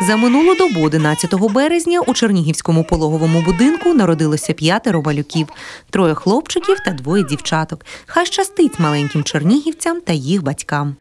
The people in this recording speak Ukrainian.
За минулу добу 11 березня у Чернігівському пологовому будинку народилося п'ятеро валюків, троє хлопчиків та двоє дівчаток. Хай щастить маленьким чернігівцям та їх батькам.